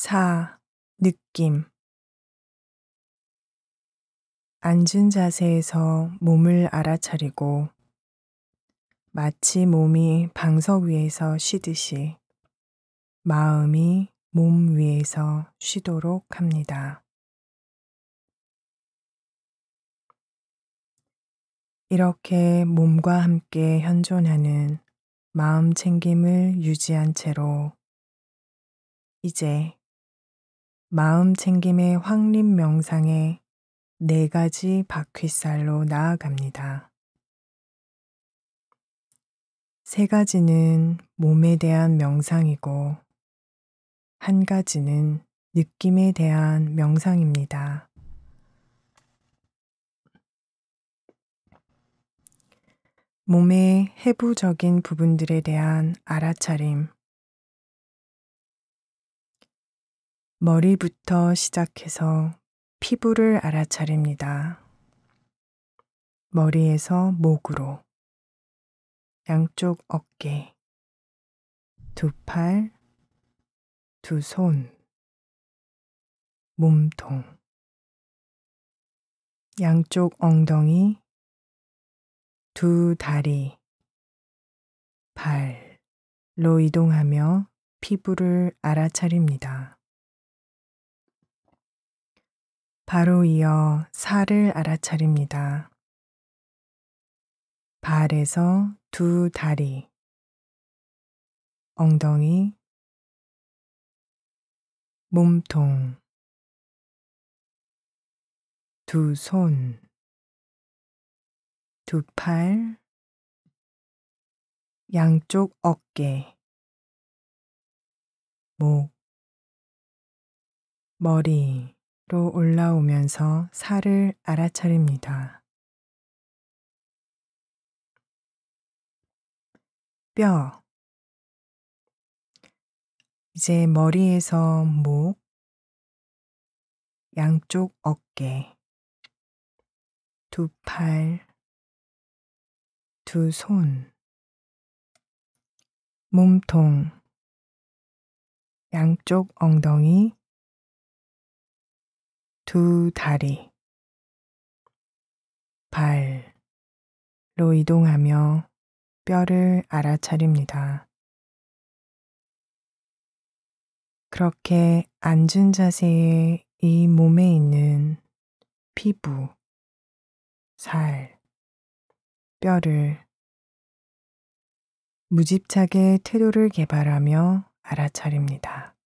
4. 느낌 앉은 자세에서 몸을 알아차리고 마치 몸이 방석 위에서 쉬듯이 마음이 몸 위에서 쉬도록 합니다. 이렇게 몸과 함께 현존하는 마음 챙김을 유지한 채로 이제 마음 챙김의 황림 명상에 네 가지 바퀴살로 나아갑니다. 세 가지는 몸에 대한 명상이고, 한 가지는 느낌에 대한 명상입니다. 몸의 해부적인 부분들에 대한 알아차림, 머리부터 시작해서 피부를 알아차립니다. 머리에서 목으로, 양쪽 어깨, 두 팔, 두 손, 몸통, 양쪽 엉덩이, 두 다리, 발로 이동하며 피부를 알아차립니다. 바로 이어 살을 알아차립니다. 발에서 두 다리, 엉덩이, 몸통, 두 손, 두 팔, 양쪽 어깨, 목, 머리, 로 올라오면서 살을 알아차립니다. 뼈. 이제 머리에서 목, 양쪽 어깨, 두 팔, 두 손, 몸통, 양쪽 엉덩이, 두 다리, 발로 이동하며 뼈를 알아차립니다. 그렇게 앉은 자세에 이 몸에 있는 피부, 살, 뼈를 무집착의 태도를 개발하며 알아차립니다.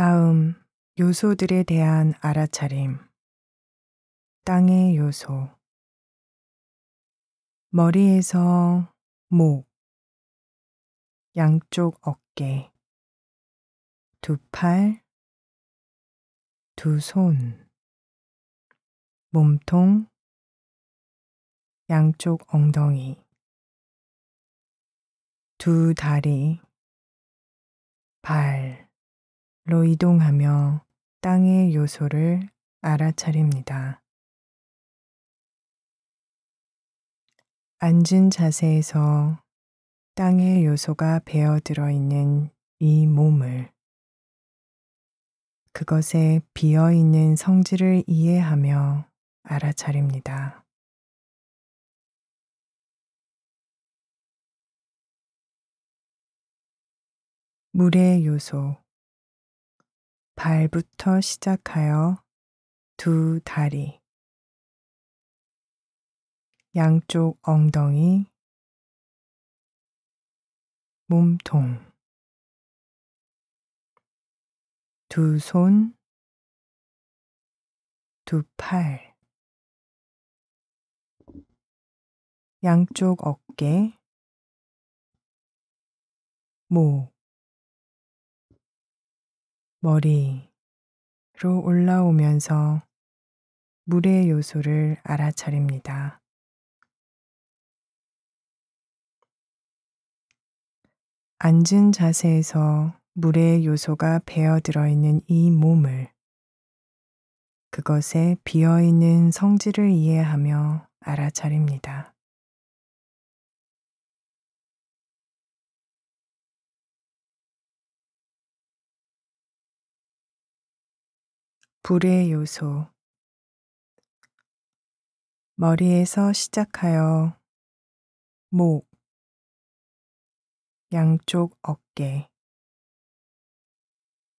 다음 요소들에 대한 알아차림 땅의 요소 머리에서 목 양쪽 어깨 두 팔, 두 손, 몸통, 양쪽 엉덩이, 두 다리, 발, 로 이동하며 땅의 요소를 알아차립니다. 앉은 자세에서 땅의 요소가 배어들어 있는 이 몸을 그것에 비어 있는 성질을 이해하며 알아차립니다. 물의 요소 발부터 시작하여 두 다리, 양쪽 엉덩이, 몸통, 두 손, 두 팔, 양쪽 어깨, 목, 머리로 올라오면서 물의 요소를 알아차립니다. 앉은 자세에서 물의 요소가 배어들어 있는 이 몸을 그것에 비어있는 성질을 이해하며 알아차립니다. 불의 요소 머리에서 시작하여 목 양쪽 어깨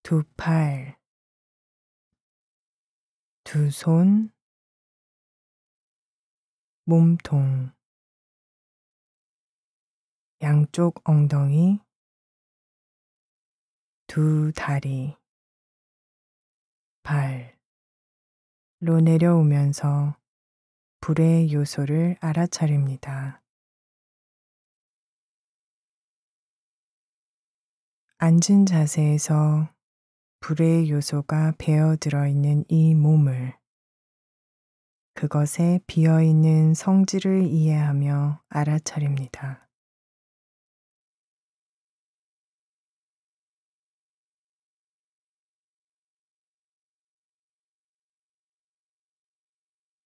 두 팔 두 손 몸통 양쪽 엉덩이 두 다리 발로 내려오면서 불의 요소를 알아차립니다. 앉은 자세에서 불의 요소가 배어들어 있는 이 몸을 그것에 비어있는 성질을 이해하며 알아차립니다.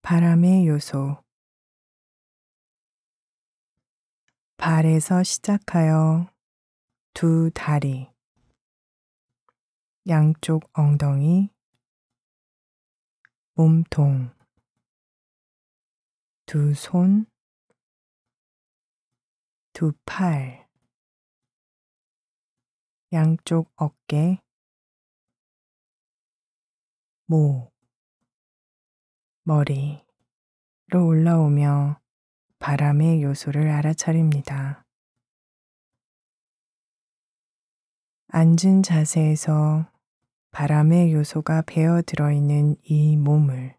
바람의 요소 발에서 시작하여 두 다리 양쪽 엉덩이 몸통 두 손, 두 팔, 양쪽 어깨, 목, 머리로 올라오며 바람의 요소를 알아차립니다. 앉은 자세에서 바람의 요소가 배어 들어있는 이 몸을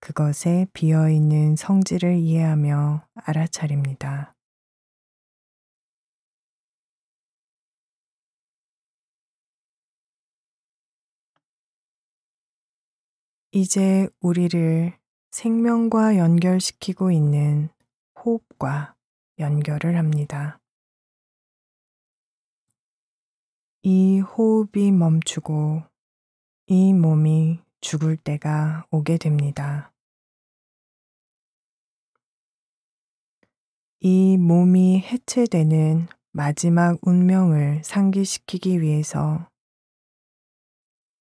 그것에 비어있는 성질을 이해하며 알아차립니다. 이제 우리를 생명과 연결시키고 있는 호흡과 연결을 합니다. 이 호흡이 멈추고 이 몸이 죽을 때가 오게 됩니다. 이 몸이 해체되는 마지막 운명을 상기시키기 위해서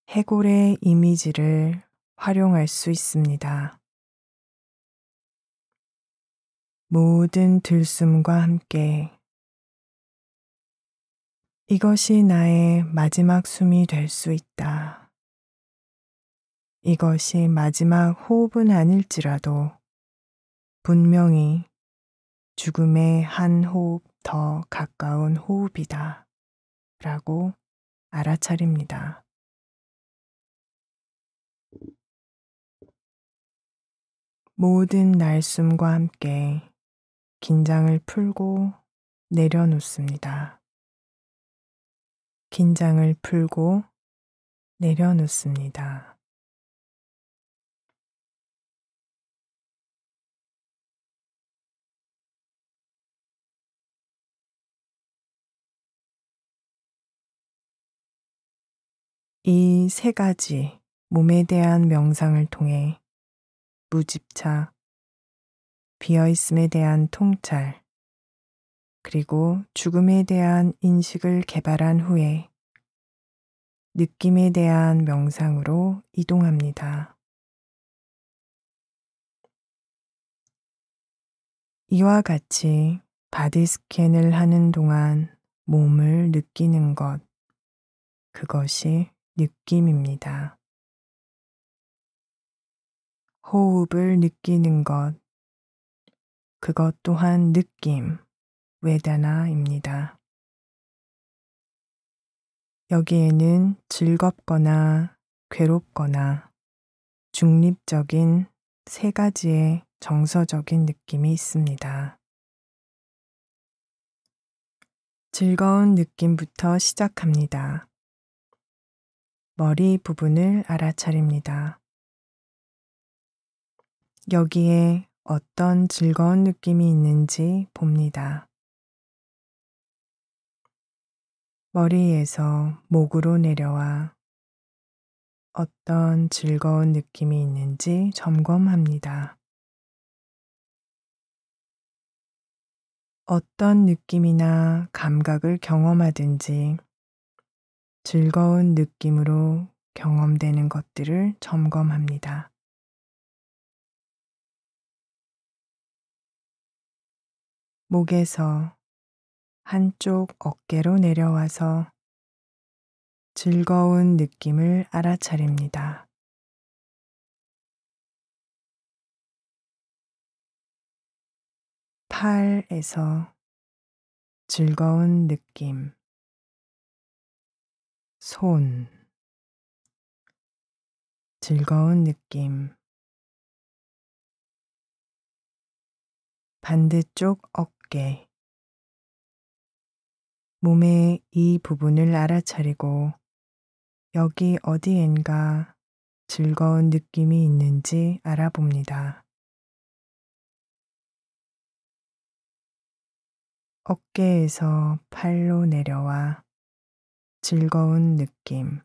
해골의 이미지를 활용할 수 있습니다. 모든 들숨과 함께 이것이 나의 마지막 숨이 될 수 있다. 이것이 마지막 호흡은 아닐지라도 분명히 죽음의 한 호흡 더 가까운 호흡이다. 라고 알아차립니다. 모든 날숨과 함께 긴장을 풀고 내려놓습니다. 긴장을 풀고 내려놓습니다. 이 세 가지 몸에 대한 명상을 통해 무집차, 비어있음에 대한 통찰, 그리고 죽음에 대한 인식을 개발한 후에 느낌에 대한 명상으로 이동합니다. 이와 같이 바디 스캔을 하는 동안 몸을 느끼는 것, 그것이 느낌입니다. 호흡을 느끼는 것. 그것 또한 느낌, 외다나입니다. 여기에는 즐겁거나 괴롭거나 중립적인 세 가지의 정서적인 느낌이 있습니다. 즐거운 느낌부터 시작합니다. 머리 부분을 알아차립니다. 여기에 어떤 즐거운 느낌이 있는지 봅니다. 머리에서 목으로 내려와 어떤 즐거운 느낌이 있는지 점검합니다. 어떤 느낌이나 감각을 경험하든지 즐거운 느낌으로 경험되는 것들을 점검합니다. 목에서 한쪽 어깨로 내려와서 즐거운 느낌을 알아차립니다. 팔에서 즐거운 느낌 손 즐거운 느낌 반대쪽 어깨. 몸의 이 부분을 알아차리고 여기 어디엔가 즐거운 느낌이 있는지 알아봅니다. 어깨에서 팔로 내려와 즐거운 느낌.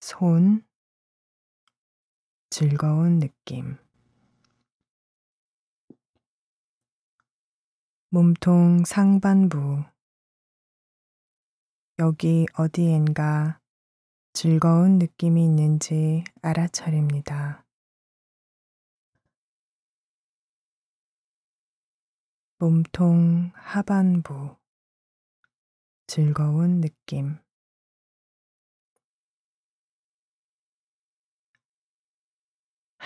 손, 즐거운 느낌. 몸통 상반부. 여기 어디엔가 즐거운 느낌이 있는지 알아차립니다. 몸통 하반부. 즐거운 느낌.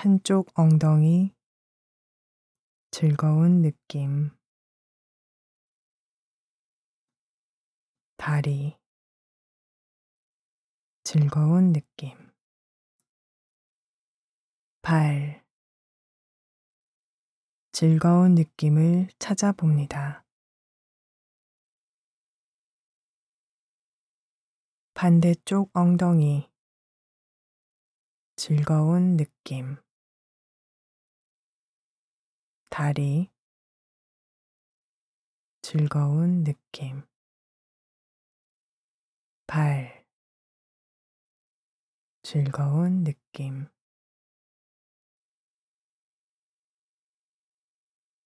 한쪽 엉덩이 즐거운 느낌 다리 즐거운 느낌 발 즐거운 느낌을 찾아봅니다. 반대쪽 엉덩이 즐거운 느낌 다리, 즐거운 느낌, 발, 즐거운 느낌,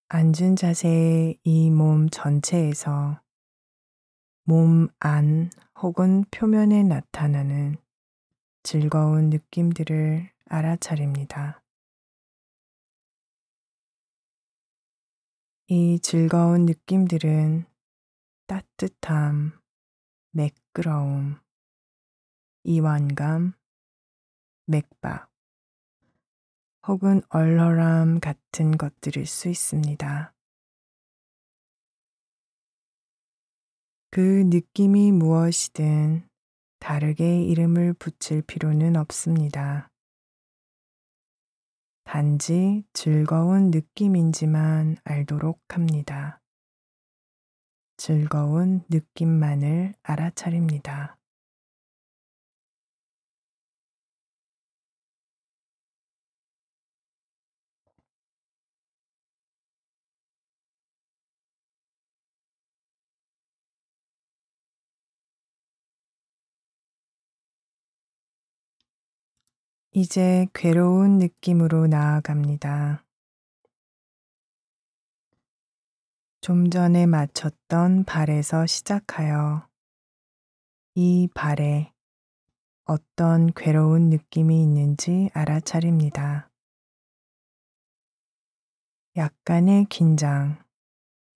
앉은 자세의 이 몸 전체에서 몸 안 혹은 표면에 나타나는 즐거운 느낌들을 알아차립니다. 이 즐거운 느낌들은 따뜻함, 매끄러움, 이완감, 맥박, 혹은 얼얼함 같은 것들일 수 있습니다. 그 느낌이 무엇이든 다르게 이름을 붙일 필요는 없습니다. 단지 즐거운 느낌인지만 알도록 합니다. 즐거운 느낌만을 알아차립니다. 이제 괴로운 느낌으로 나아갑니다. 좀 전에 맞췄던 발에서 시작하여 이 발에 어떤 괴로운 느낌이 있는지 알아차립니다. 약간의 긴장,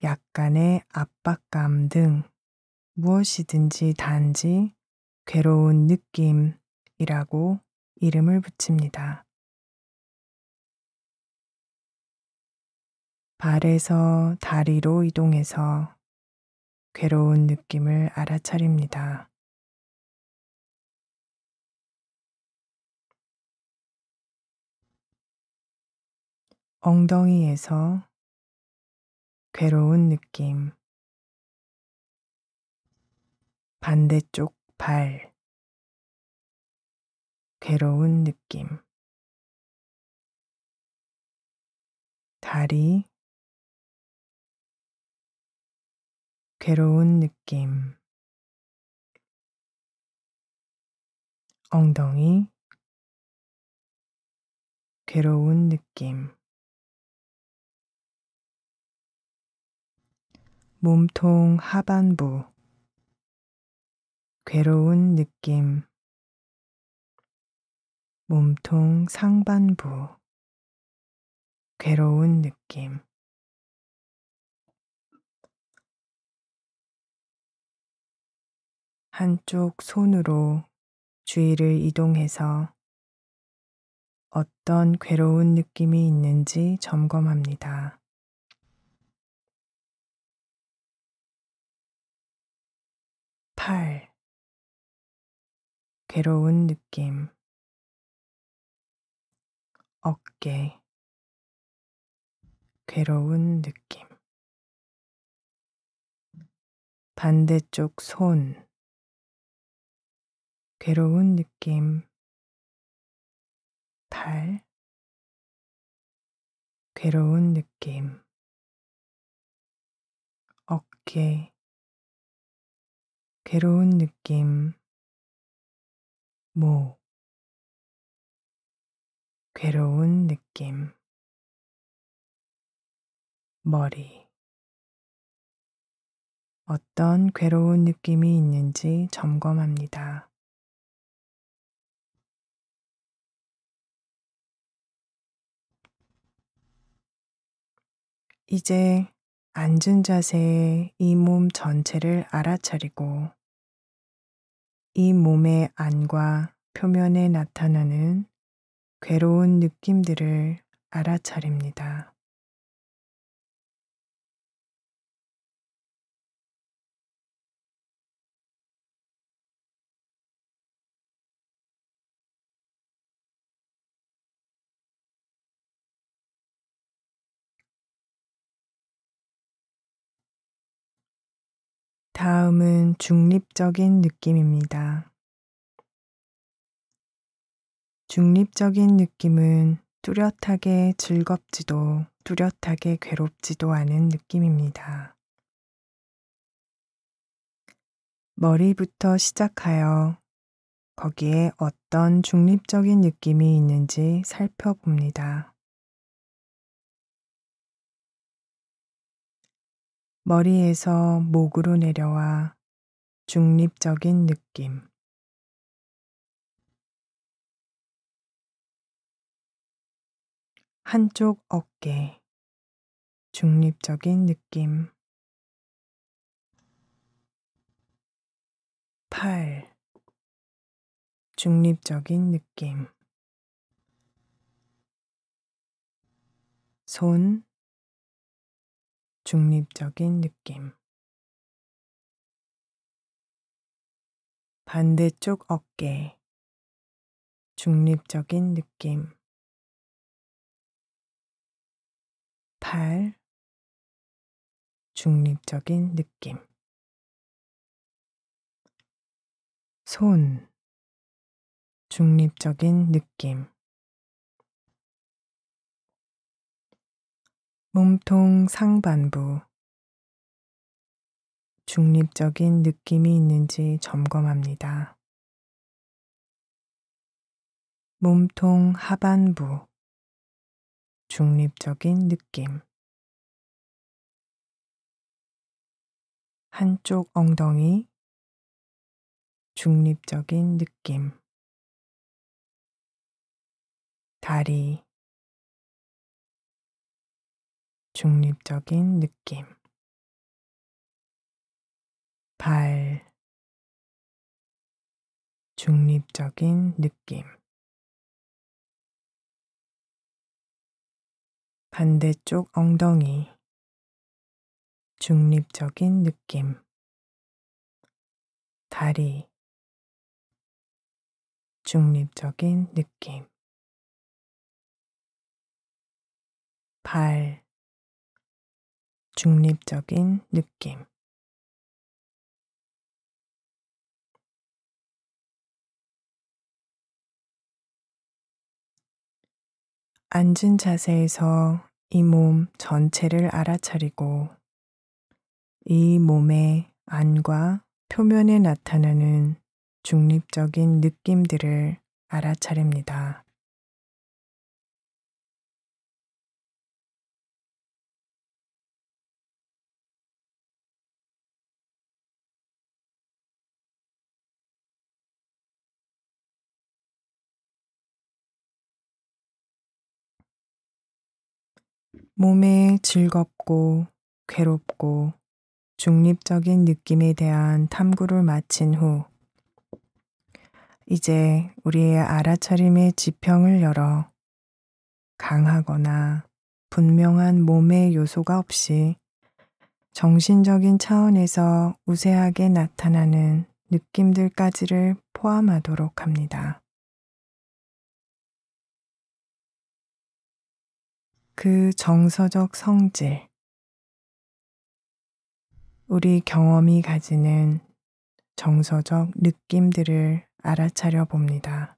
약간의 압박감 등 무엇이든지 단지 괴로운 느낌이라고 이름을 붙입니다. 발에서 다리로 이동해서 괴로운 느낌을 알아차립니다. 엉덩이에서 괴로운 느낌 반대쪽 발 괴로운 느낌. 다리, 괴로운 느낌. 엉덩이, 괴로운 느낌. 몸통 하반부, 괴로운 느낌. 몸통 상반부, 괴로운 느낌. 한쪽 손으로 주위를 이동해서 어떤 괴로운 느낌이 있는지 점검합니다. 8. 괴로운 느낌 어깨, 괴로운 느낌. 반대쪽 손, 괴로운 느낌. 발, 괴로운 느낌. 어깨, 괴로운 느낌. 목, 괴로운 느낌. 머리. 어떤 괴로운 느낌이 있는지 점검합니다. 이제 앉은 자세에 이 몸 전체를 알아차리고 이 몸의 안과 표면에 나타나는 괴로운 느낌들을 알아차립니다. 다음은 중립적인 느낌입니다. 중립적인 느낌은 뚜렷하게 즐겁지도 뚜렷하게 괴롭지도 않은 느낌입니다. 머리부터 시작하여 거기에 어떤 중립적인 느낌이 있는지 살펴봅니다. 머리에서 목으로 내려와 중립적인 느낌. 한쪽 어깨, 중립적인 느낌. 팔, 중립적인 느낌. 손, 중립적인 느낌. 반대쪽 어깨, 중립적인 느낌. 8. 중립적인 느낌. 손. 중립적인 느낌. 몸통 상반부. 중립적인 느낌이 있는지 점검합니다. 몸통 하반부. 중립적인 느낌. 한쪽 엉덩이 중립적인 느낌. 다리 중립적인 느낌. 발 중립적인 느낌. 반대쪽 엉덩이, 중립적인 느낌, 다리, 중립적인 느낌, 발, 중립적인 느낌, 앉은 자세에서 이 몸 전체를 알아차리고 이 몸의 안과 표면에 나타나는 중립적인 느낌들을 알아차립니다. 몸에 즐겁고 괴롭고 중립적인 느낌에 대한 탐구를 마친 후 이제 우리의 알아차림의 지평을 열어 강하거나 분명한 몸의 요소가 없이 정신적인 차원에서 우세하게 나타나는 느낌들까지를 포함하도록 합니다. 그 정서적 성질, 우리 경험이 가지는 정서적 느낌들을 알아차려 봅니다.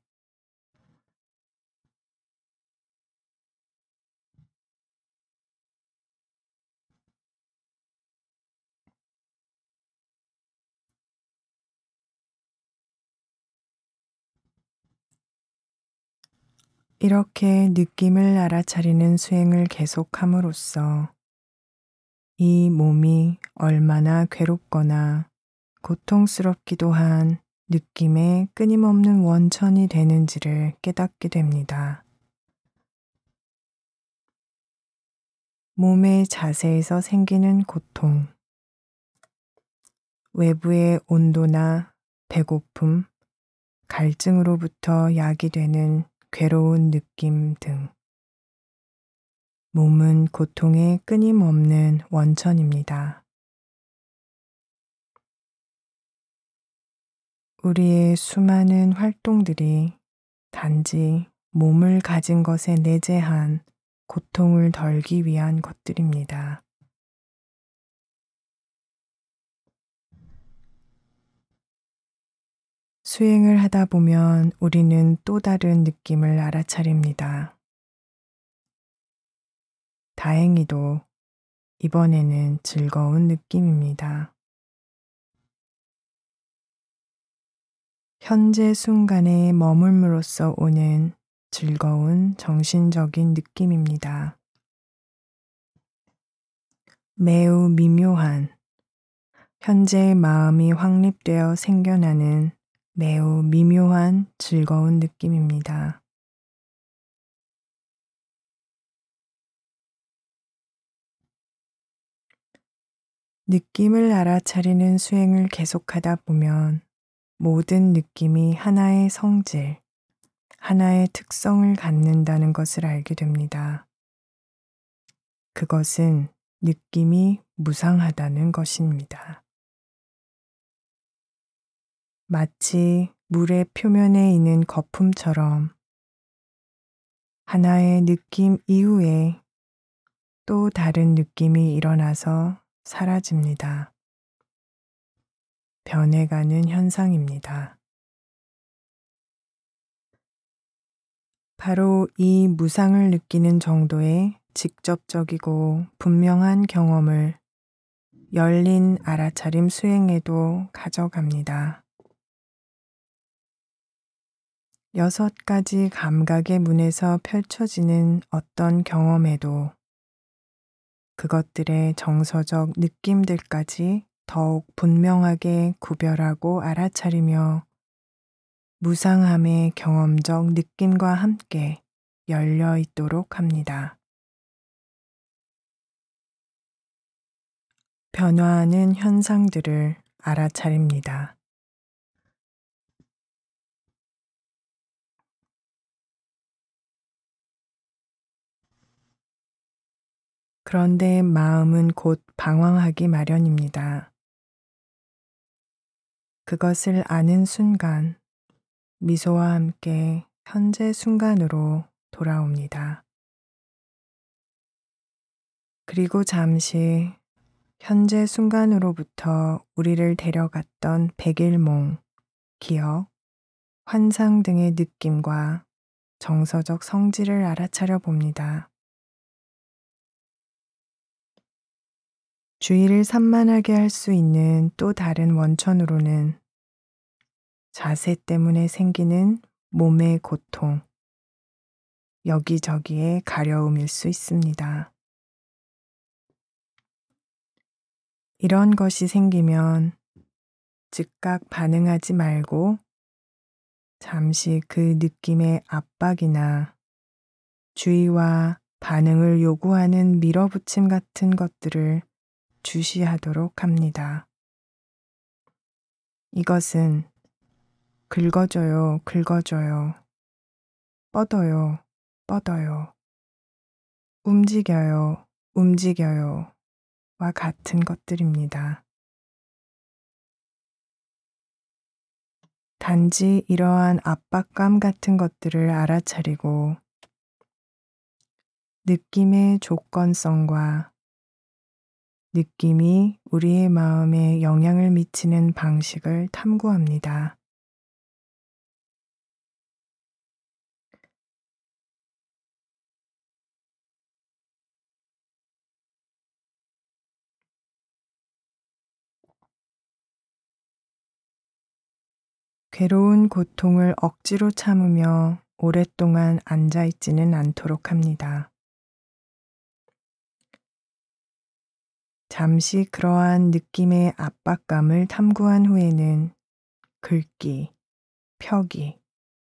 이렇게 느낌을 알아차리는 수행을 계속함으로써 이 몸이 얼마나 괴롭거나 고통스럽기도 한 느낌의 끊임없는 원천이 되는지를 깨닫게 됩니다. 몸의 자세에서 생기는 고통, 외부의 온도나 배고픔, 갈증으로부터 약이 되는 괴로운 느낌 등. 몸은 고통의 끊임없는 원천입니다. 우리의 수많은 활동들이 단지 몸을 가진 것에 내재한 고통을 덜기 위한 것들입니다. 수행을 하다 보면 우리는 또 다른 느낌을 알아차립니다. 다행히도 이번에는 즐거운 느낌입니다. 현재 순간에 머물므로써 오는 즐거운 정신적인 느낌입니다. 매우 미묘한 현재의 마음이 확립되어 생겨나는 매우 미묘한 즐거운 느낌입니다. 느낌을 알아차리는 수행을 계속하다 보면 모든 느낌이 하나의 성질, 하나의 특성을 갖는다는 것을 알게 됩니다. 그것은 느낌이 무상하다는 것입니다. 마치 물의 표면에 있는 거품처럼 하나의 느낌 이후에 또 다른 느낌이 일어나서 사라집니다. 변해가는 현상입니다. 바로 이 무상을 느끼는 정도의 직접적이고 분명한 경험을 열린 알아차림 수행에도 가져갑니다. 여섯 가지 감각의 문에서 펼쳐지는 어떤 경험에도 그것들의 정서적 느낌들까지 더욱 분명하게 구별하고 알아차리며 무상함의 경험적 느낌과 함께 열려 있도록 합니다. 변화하는 현상들을 알아차립니다. 그런데 마음은 곧 방황하기 마련입니다. 그것을 아는 순간, 미소와 함께 현재 순간으로 돌아옵니다. 그리고 잠시 현재 순간으로부터 우리를 데려갔던 백일몽, 기억, 환상 등의 느낌과 정서적 성질을 알아차려 봅니다. 주의를 산만하게 할 수 있는 또 다른 원천으로는 자세 때문에 생기는 몸의 고통, 여기저기의 가려움일 수 있습니다. 이런 것이 생기면 즉각 반응하지 말고 잠시 그 느낌의 압박이나 주의와 반응을 요구하는 밀어붙임 같은 것들을 주시하도록 합니다. 이것은 긁어줘요, 긁어줘요, 뻗어요, 뻗어요, 움직여요, 움직여요, 와 같은 것들입니다. 단지 이러한 압박감 같은 것들을 알아차리고 느낌의 조건성과 느낌이 우리의 마음에 영향을 미치는 방식을 탐구합니다. 괴로운 고통을 억지로 참으며 오랫동안 앉아있지는 않도록 합니다. 잠시 그러한 느낌의 압박감을 탐구한 후에는 긁기, 펴기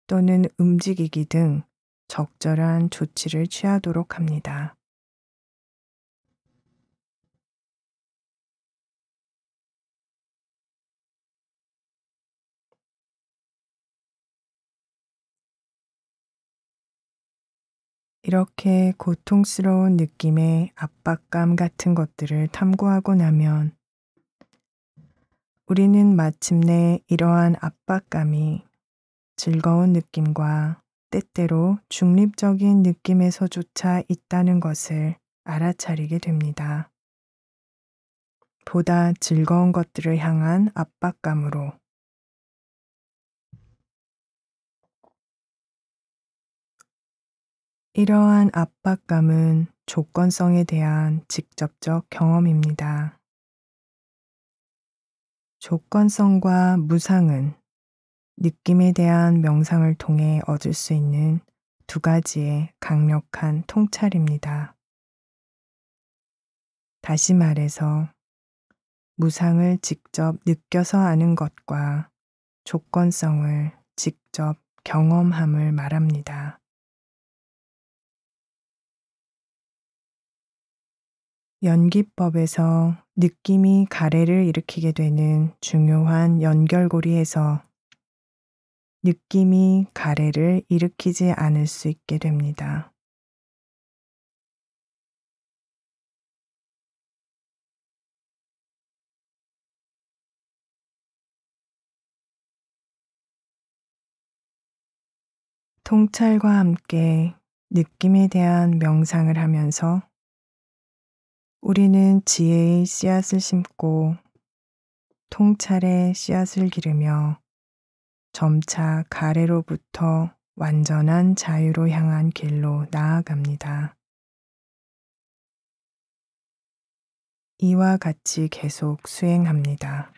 또는 움직이기 등 적절한 조치를 취하도록 합니다. 이렇게 고통스러운 느낌의 압박감 같은 것들을 탐구하고 나면 우리는 마침내 이러한 압박감이 즐거운 느낌과 때때로 중립적인 느낌에서조차 있다는 것을 알아차리게 됩니다. 보다 즐거운 것들을 향한 압박감으로 이러한 압박감은 조건성에 대한 직접적 경험입니다. 조건성과 무상은 느낌에 대한 명상을 통해 얻을 수 있는 두 가지의 강력한 통찰입니다. 다시 말해서 무상을 직접 느껴서 아는 것과 조건성을 직접 경험함을 말합니다. 연기법에서 느낌이 가래를 일으키게 되는 중요한 연결고리에서 느낌이 가래를 일으키지 않을 수 있게 됩니다. 통찰과 함께 느낌에 대한 명상을 하면서 우리는 지혜의 씨앗을 심고 통찰의 씨앗을 기르며 점차 가래로부터 완전한 자유로 향한 길로 나아갑니다. 이와 같이 계속 수행합니다.